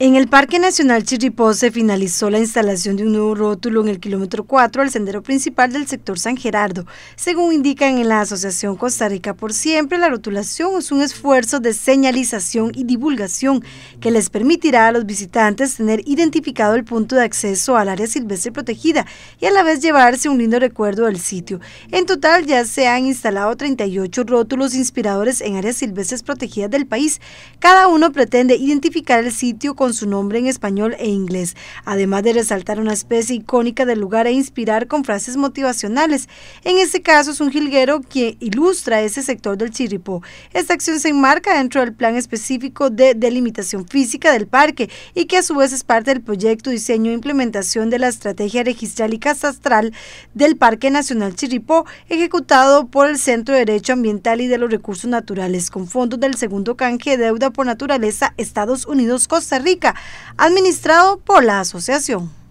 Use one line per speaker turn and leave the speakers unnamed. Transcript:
En el Parque Nacional Chirripó se finalizó la instalación de un nuevo rótulo en el kilómetro 4 al sendero principal del sector San Gerardo. Según indican en la Asociación Costa Rica por Siempre, la rotulación es un esfuerzo de señalización y divulgación que les permitirá a los visitantes tener identificado el punto de acceso al área silvestre protegida y a la vez llevarse un lindo recuerdo del sitio. En total ya se han instalado 38 rótulos inspiradores en áreas silvestres protegidas del país. Cada uno pretende identificar el sitio con con su nombre en español e inglés, además de resaltar una especie icónica del lugar e inspirar con frases motivacionales. En este caso es un jilguero que ilustra ese sector del Chiripó. Esta acción se enmarca dentro del plan específico de delimitación física del parque y que a su vez es parte del proyecto diseño e implementación de la estrategia registral y catastral del Parque Nacional chiripó ejecutado por el Centro de Derecho Ambiental y de los Recursos Naturales con fondos del segundo canje de deuda por naturaleza Estados Unidos-Costa Rica administrado por la asociación.